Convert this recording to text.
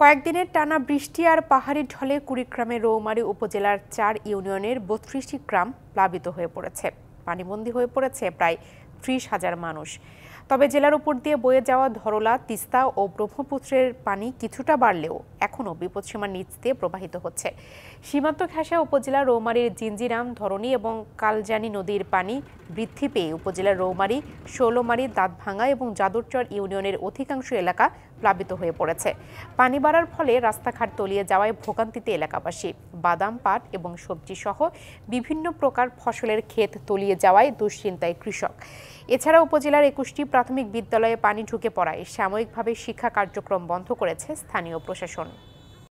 কয়েকদিনের টানা বৃষ্টি আর পাহাড়ি ঢলে কুড়িগ্রামে রৌমারী উপজেলার চার ইউনিয়নের বত্রিশটি গ্রাম প্লাবিত হয়ে পড়েছে পানিবন্দী হয়ে পড়েছে প্রায় ত্রিশ হাজার মানুষ তবে জেলার উপর দিয়ে বয়ে যাওয়া ধরলা তিস্তা ও ব্রহ্মপুত্রের পানি কিছুটা বাড়লেও এখনও বিপদসীমার নিচ দিয়ে প্রবাহিত হচ্ছে সীমান্ত ঘেঁষা উপজেলার রৌমারীর জিঞ্জিরাম ধরণী এবং কালজানি নদীর পানি বৃদ্ধি পেয়ে উপজেলার রৌমারী ষোলমারি দাঁতভাঙ্গা এবং যাদুরচর ইউনিয়নের অধিকাংশ এলাকা প্লাবিত হয়ে পড়েছে পানি বাড়ার ফলে রাস্তাঘাট তলিয়ে যাওয়ায় ভোগান্তিতে এলাকাবাসী বাদাম পাট এবং সবজি সহ বিভিন্ন প্রকার ফসলের ক্ষেত তলিয়ে যাওয়ায় দুশ্চিন্তায় কৃষক এছাড়া উপজেলার একুশটি প্রাথমিক বিদ্যালয়ে পানি ঢুকে পড়ায় সাময়িকভাবে শিক্ষা কার্যক্রম বন্ধ করেছে স্থানীয় প্রশাসন